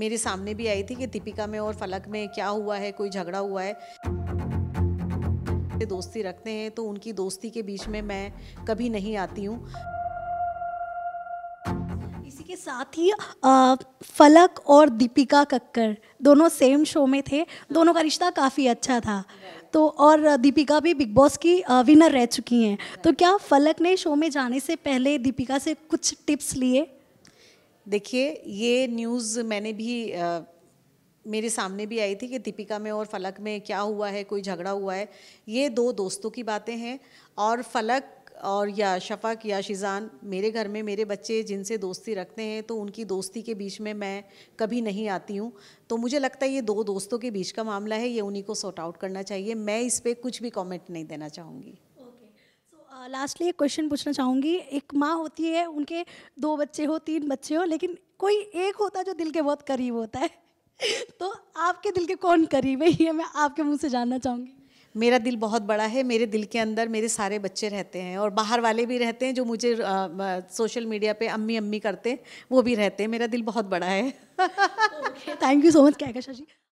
मेरे सामने भी आई थी कि दीपिका में और फलक में क्या हुआ है कोई झगड़ा हुआ है दोस्ती रखते हैं तो उनकी दोस्ती के बीच में मैं कभी नहीं आती हूँ इसी के साथ ही आ, फलक और दीपिका कक्कर दोनों सेम शो में थे दोनों का रिश्ता काफ़ी अच्छा था तो और दीपिका भी बिग बॉस की विनर रह चुकी हैं तो क्या फलक ने शो में जाने से पहले दीपिका से कुछ टिप्स लिए देखिए ये न्यूज़ मैंने भी आ, मेरे सामने भी आई थी कि दीपिका में और फलक में क्या हुआ है कोई झगड़ा हुआ है ये दो दोस्तों की बातें हैं और फलक और या शफक या शिजान मेरे घर में मेरे बच्चे जिनसे दोस्ती रखते हैं तो उनकी दोस्ती के बीच में मैं कभी नहीं आती हूँ तो मुझे लगता है ये दो दोस्तों के बीच का मामला है ये उन्हीं को सॉर्ट आउट करना चाहिए मैं इस पर कुछ भी कमेंट नहीं देना चाहूँगी लास्टली एक क्वेश्चन पूछना चाहूँगी एक माँ होती है उनके दो बच्चे हो तीन बच्चे हो लेकिन कोई एक होता है जो दिल के बहुत करीब होता है तो आपके दिल के कौन करीब है ये मैं आपके मुँह से जानना चाहूँगी मेरा दिल बहुत बड़ा है मेरे दिल के अंदर मेरे सारे बच्चे रहते हैं और बाहर वाले भी रहते हैं जो मुझे सोशल मीडिया पे अम्मी अम्मी करते हैं वो भी रहते हैं मेरा दिल बहुत बड़ा है thank you so much Kahkasha ji